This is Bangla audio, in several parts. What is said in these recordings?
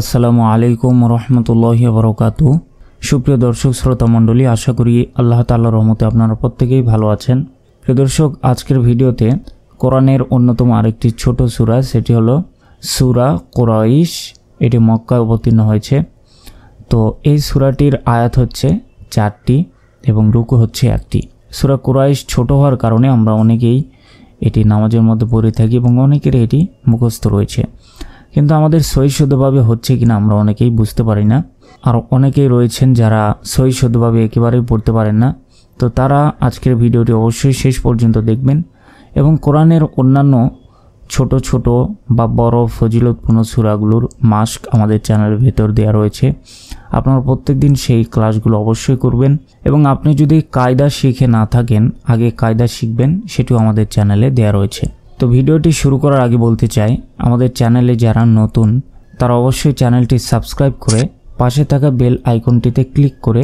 আসসালামু আলাইকুম রহমতুল্লাহ বরকাত সুপ্রিয় দর্শক শ্রোতা মণ্ডলী আশা করি আল্লাহ তাল্লা রহমতে আপনারা প্রত্যেকেই ভালো আছেন প্রিয় দর্শক আজকের ভিডিওতে কোরআনের অন্যতম আরেকটি ছোট সুরা সেটি হলো সুরা কোরাইশ এটি মক্কায় অবতীর্ণ হয়েছে তো এই সুরাটির আয়াত হচ্ছে চারটি এবং রুকু হচ্ছে একটি সুরা কোরাইশ ছোট হওয়ার কারণে আমরা অনেকেই এটি নামাজের মধ্যে পড়ে থাকি এবং অনেকের এটি মুখস্থ রয়েছে কিন্তু আমাদের সহিষ্ণুভাবে হচ্ছে কিনা আমরা অনেকেই বুঝতে পারি না আর অনেকেই রয়েছেন যারা সহিষ্ণুভাবে একেবারেই পড়তে পারেন না তো তারা আজকের ভিডিওটি অবশ্যই শেষ পর্যন্ত দেখবেন এবং কোরআনের অন্যান্য ছোট ছোট বা বড় ফজিলতপূর্ণ সুরাগুলোর মাস্ক আমাদের চ্যানেলের ভেতর দেওয়া রয়েছে আপনারা প্রত্যেক দিন সেই ক্লাসগুলো অবশ্যই করবেন এবং আপনি যদি কায়দা শিখে না থাকেন আগে কায়দা শিখবেন সেটিও আমাদের চ্যানেলে দেওয়া রয়েছে তো ভিডিওটি শুরু করার আগে বলতে চাই আমাদের চ্যানেলে যারা নতুন তারা অবশ্যই চ্যানেলটি সাবস্ক্রাইব করে পাশে থাকা বেল আইকনটিতে ক্লিক করে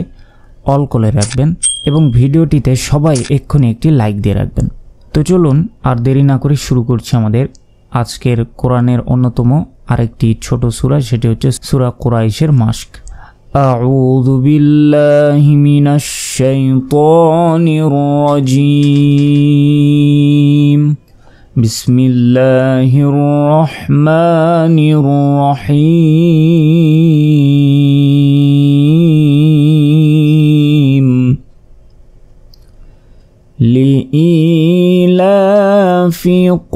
অল করে রাখবেন এবং ভিডিওটিতে সবাই এক্ষুনি একটি লাইক দিয়ে রাখবেন তো চলুন আর দেরি না করে শুরু করছি আমাদের আজকের কোরআনের অন্যতম আরেকটি ছোট সুরা সেটি হচ্ছে সুরা কোরাইশের মাস্ক أعوذ بسم الله الرحمن الرحيم لإيلاف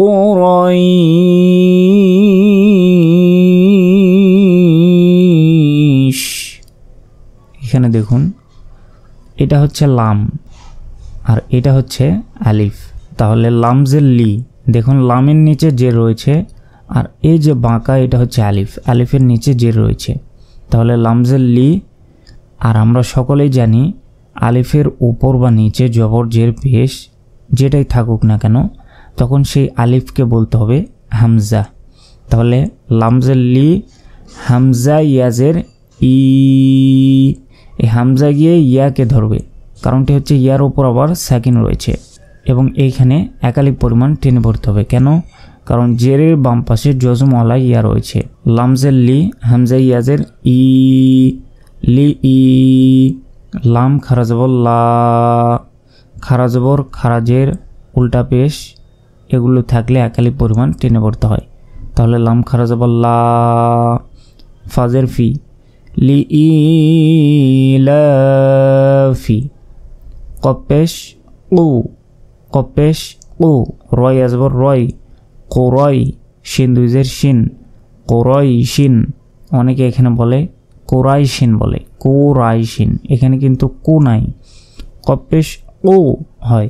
قريش এখানে দেখুন এটা হচ্ছে লাম আর এটা হচ্ছে আলিফ তাহলে লামজের লি দেখুন লামের নিচে জের রয়েছে আর এই যে বাঁকা এটা হচ্ছে আলিফ আলিফের নিচে জের রয়েছে তাহলে লামজের লি আর আমরা সকলেই জানি আলিফের উপর বা নিচে জবর জের পেশ যেটাই থাকুক না কেন তখন সেই আলিফকে বলতে হবে হামজা তাহলে লামজের লি হামজা ইয়াজের ই এই হামজা গিয়ে ইয়াকে ধরবে কারণটি হচ্ছে ইয়ার ওপর আবার সেকেন্ড রয়েছে এবং এইখানে একালিক পরিমাণ টেনে পড়তে হবে কেন কারণ জেরের বাম পাশে জজমওয়ালা ইয়া রয়েছে লামজের লি হামজা ইয়াজের ই লি ই লাম খারাজবর লা খারাজবর খারাজের উল্টা পেশ এগুলো থাকলে একালি পরিমাণ টেনে পড়তে হয় তাহলে লাম খারাজবর লা ফাজের ফি লি ই লা ফি কপেশ উ কপেশ ও রয় আসবর রয় কোরয় শিন দুইজের শিন কোরয় শিন অনেকে এখানে বলে কোরাই সিন বলে কোরাইশিন এখানে কিন্তু কো নাই কপেশ ও হয়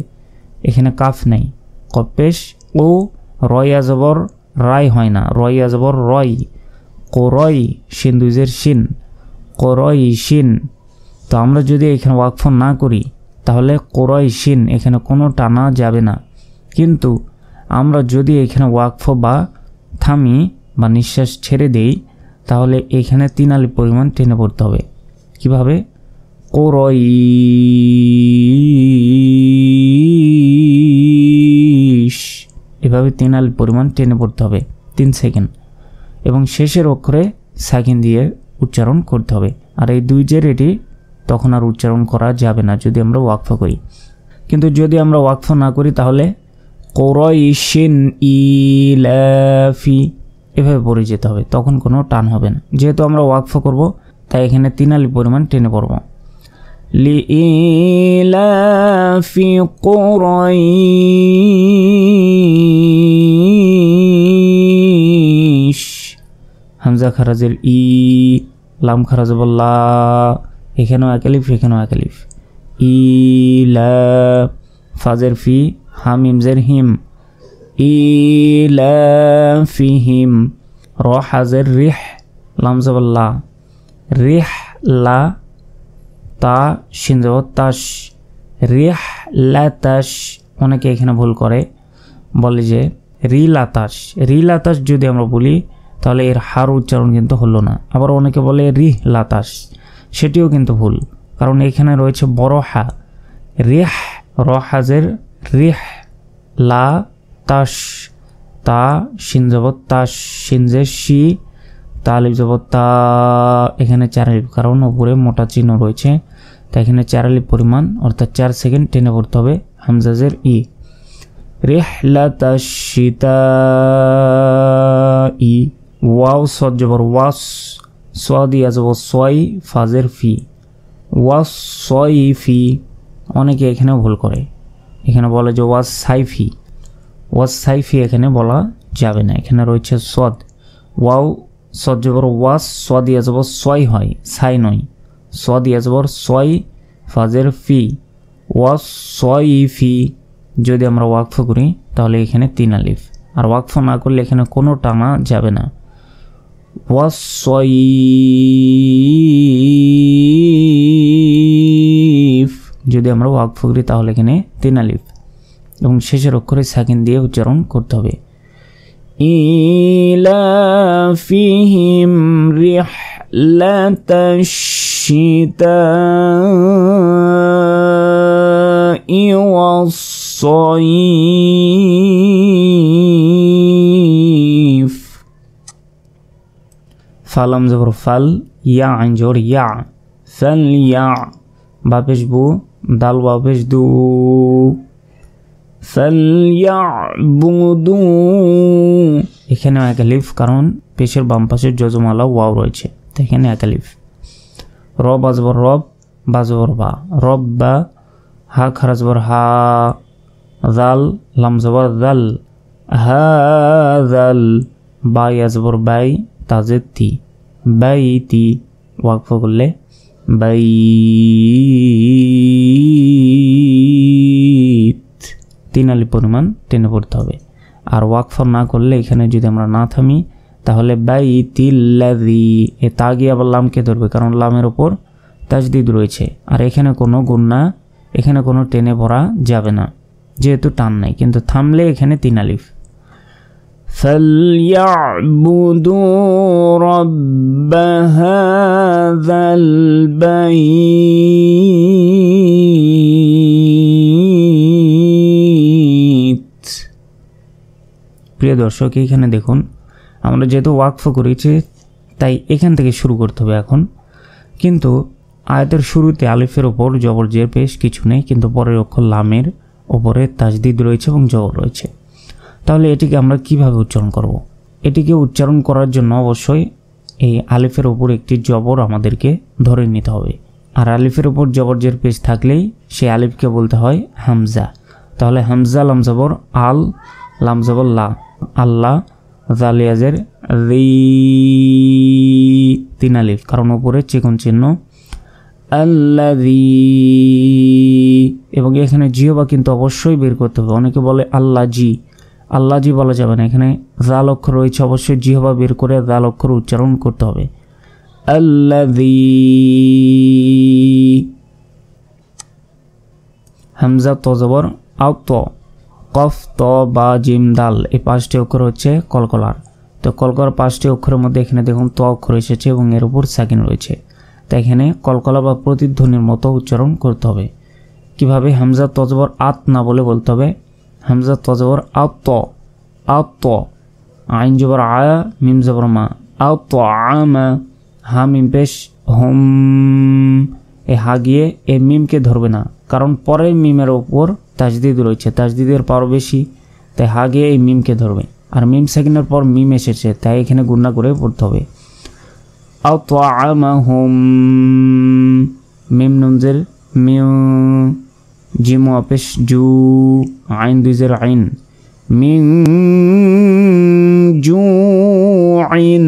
এখানে কাফ নেই কপেশ ও রয় আজবর রায় হয় না রয় আজবর রয় কোরয় শিন দুইজের শিন কোরয় শিন তো আমরা যদি এখানে ওয়াকফোন না করি তাহলে কোরাইশিন এখানে কোনো টানা যাবে না কিন্তু আমরা যদি এখানে ওয়াকফ বা থামি বা নিঃশ্বাস ছেড়ে দেই তাহলে এখানে তিন আলি পরিমাণ টেনে পড়তে হবে কিভাবে কোরই এভাবে তিন আলি পরিমাণ টেনে পড়তে হবে তিন সেকেন্ড এবং শেষের অক্ষরে সাকিন দিয়ে উচ্চারণ করতে হবে আর এই দুই জের এটি তখন আর উচ্চারণ করা যাবে না যদি আমরা ওয়াকফা করি কিন্তু যদি আমরা ওয়াকফা না করি তাহলে কোরইশিন ইলাফি এভাবে পড়ে যেতে হবে তখন কোনো টান হবে না যেহেতু আমরা ওয়াকফা করব তাই এখানে তিনালি পরিমাণ টেনে পড়ব লি ইলাফি কোরইশ হামজা খারাজের ই লাম খারাজ বল্লা এখানেও একালিফ এখানেও একালিফ ইলা ফাজের ফি হাম ইমজের হিম ফি হিম র হাজের রিহ লামজাবাল্লা রিহ লা তা সিনজাব তাস রিহ লাতাস অনেকে এখানে ভুল করে বলে যে রি লাতাস রি লাতাস যদি আমরা বলি তাহলে এর হার উচ্চারণ কিন্তু হলো না আবার অনেকে বলে রিহ লাতাস সেটিও কিন্তু ভুল কারণ এখানে রয়েছে বড় হা রেহ র হাজের রেহ লা তাস তা সিন জবত তাস সি শি তালিব জবত তা এখানে চারালিপ কারণ ওপরে মোটা চিহ্ন রয়েছে তা এখানে চারালিপ পরিমাণ অর্থাৎ চার সেকেন্ড টেনে পড়তে হবে হামজাজের ই তা শীতা ই ওয়াও সজ্জবর ওয়াস সোয়াদি আসব যাবো সয় ফাজের ফি ওয়া সয় ফি অনেকে এখানে ভুল করে এখানে বলে যে ফি সাইফি সাই সাইফি এখানে বলা যাবে না এখানে রয়েছে সদ ওয়াও সদ জবর ওয়াস স দিয়ে যাব সয় হয় সাই নয় স দিয়ে যাব সয় ফাজের ফি ওয়া সয় ফি যদি আমরা ওয়াকফ করি তাহলে এখানে তিন আলিফ আর ওয়াকফ না করলে এখানে কোনো টানা যাবে না ওয়াসইফ যদি আমরা ওয়াক করি তাহলে এখানে তিন আলিফ এবং শেষের অক্ষরে সাকিন দিয়ে উচ্চারণ করতে হবে ইলাফিহিম রিহলাতাশিতা ওয়াস ফালাম জবর ফাল ইয়া আইন জবর ইয়া ফাল ইয়া বা পেশ বু দাল বা পেশ দু ফালয়াবুদু এখানেও একালিফ কারণ পেশের বাম পাশের যজমালা ওয়াও রয়েছে তো এখানে লিফ রব আজবর রব বাজবর বা রব বা হা খারাজবর হা জাল লামজবর জাল হা জাল বাই আজবর বাই তাজের তি বাইতি ওয়াকফ করলে বাই তিন আলি পরিমাণ টেনে পড়তে হবে আর ফর না করলে এখানে যদি আমরা না থামি তাহলে বাইতিল্লাদি এ তাগি আবার লামকে ধরবে কারণ লামের ওপর তাজদিদ রয়েছে আর এখানে কোনো গুন্না এখানে কোনো টেনে পড়া যাবে না যেহেতু টান নাই কিন্তু থামলে এখানে তিন আলিফ فليعبدوا رب هذا البيت প্রিয় দর্শক এখানে দেখুন আমরা যেহেতু ওয়াকফ করেছি তাই এখান থেকে শুরু করতে হবে এখন কিন্তু আয়াতের শুরুতে আলিফের ওপর জবর জের পেশ কিছু নেই কিন্তু পরের অক্ষর লামের ওপরে তাজদিদ রয়েছে এবং জবর রয়েছে তাহলে এটিকে আমরা কিভাবে উচ্চারণ করব। এটিকে উচ্চারণ করার জন্য অবশ্যই এই আলিফের ওপর একটি জবর আমাদেরকে ধরে নিতে হবে আর আলিফের ওপর জবরজের পেজ থাকলেই সেই আলিফকে বলতে হয় হামজা তাহলে হামজা লামজাবর আল লামজাবর লা আল্লাহ জালিয়াজের রি তিন আলিফ কারণ ওপরে চিকন চিহ্ন আল্লা এবং এখানে বা কিন্তু অবশ্যই বের করতে হবে অনেকে বলে আল্লাহ জি আল্লাহ জি বলা যাবে না এখানে জাল অক্ষর রয়েছে অবশ্যই জিহবা বের করে জাল অক্ষর উচ্চারণ করতে হবে আল্লাদি হামজা তজবর আউত কফ ত বা জিম দাল এই পাঁচটি অক্ষর হচ্ছে কলকলার তো কলকলার পাঁচটি অক্ষরের মধ্যে এখানে দেখুন ত অক্ষর এসেছে এবং এর উপর সাকিন রয়েছে তাই এখানে কলকলা বা প্রতিধ্বনির মতো উচ্চারণ করতে হবে কিভাবে হামজা তজবর আত না বলে বলতে হবে হামজা তো আও ত আত আইন জবর আয়া মিম জবর মা আত ত আমা পেশ হোম এ হা গিয়ে এ মিমকে ধরবে না কারণ পরে মিমের ওপর তাজদিদ রয়েছে তাজদিদের পর বেশি তাই হা গিয়ে এই মিমকে ধরবে আর মিম সেকেন্ডের পর মিম এসেছে তাই এখানে গুন্না করে পড়তে হবে আও তো আম হোম মিম নমজের মিউ জিম অপেশ জু আইন দুই জের আইন মিন জু আইন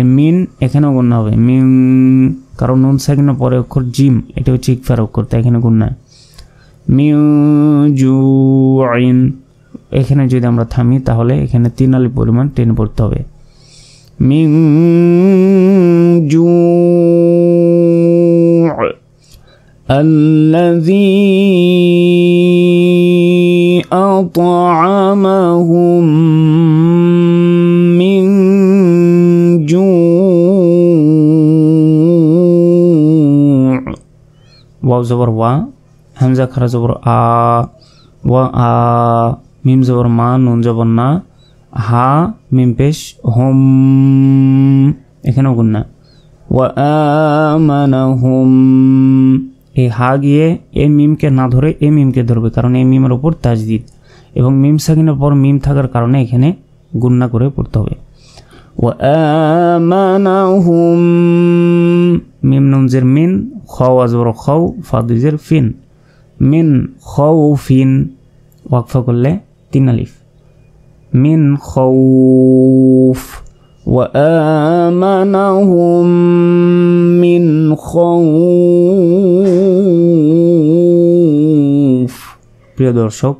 এ মিন এখানেও গণ্য হবে মিন কারণ নুন সাকিনা পরে অক্ষর জিম এটা হচ্ছে ইকফার অক্ষর তাই এখানে গুণ নয় মিউ জু আইন এখানে যদি আমরা থামি তাহলে এখানে তিন আলি পরিমাণ টেনে পড়তে হবে মিউ জু الذي أطعمهم من جوع واو زبر وا همزة خرا زبر آ وا آ ميم زبر ما نون زبر نا হা মিম পেশ হোম এখানেও গুণ না ওয়া আমানাহুম এই হা গিয়ে এই মিমকে না ধরে এই মিমকে ধরবে কারণ এই মিমের ওপর তাজদিদ এবং মিম সাকিনের পর মিম থাকার কারণে এখানে গুন্না করে পড়তে হবে وآمنهم মিম নুনজের মিন খাও আজবর খাও ফাদুজের ফিন মিন খাও ফিন ওয়াকফা করলে তিন আলিফ মিন খৌফ وآمنهم من خوف প্রিয় দর্শক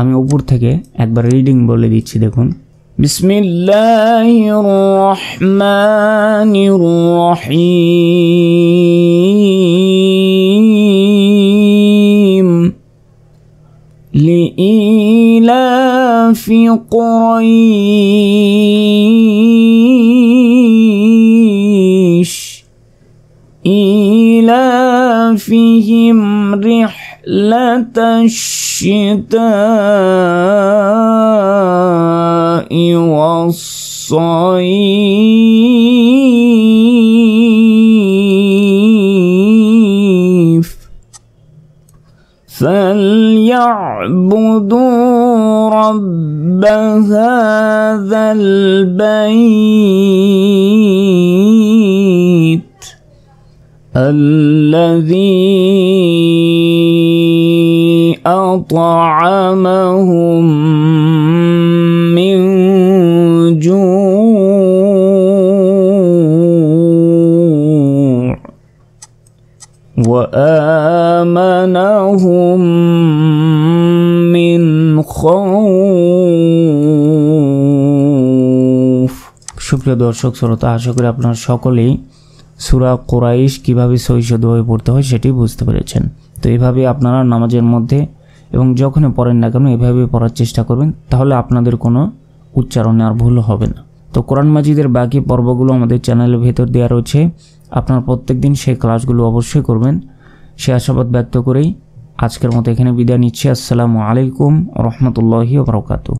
আমি উপর থেকে একবার রিডিং বলে দিচ্ছি দেখুন বিসমিল্লাহির রহমানির রহিম লিইলাফি قريش إيلافهم رحلة رحلة الشتاء والصيف فليعبدوا رب هذا البيت الذي لهم وآمنهم من خوف সুপ্রিয় দর্শক শ্রোতা আশা করি আপনারা সকলেই সুরা কোরাইশ কীভাবে সহিষ্ণু হয়ে পড়তে হয় সেটি বুঝতে পেরেছেন তো এইভাবে আপনারা নামাজের মধ্যে এবং যখনই পড়েন না কেন এভাবে পড়ার চেষ্টা করবেন তাহলে আপনাদের কোনো উচ্চারণে আর ভুল হবে না তো কোরআন মাজিদের বাকি পর্বগুলো আমাদের চ্যানেলের ভেতর দেওয়া রয়েছে আপনার প্রত্যেক দিন সেই ক্লাসগুলো অবশ্যই করবেন সে আশাবাদ ব্যক্ত করেই আজকের মতো এখানে বিদায় নিচ্ছি আসসালামু আলাইকুম রহমতুল্লাহি বরকাতু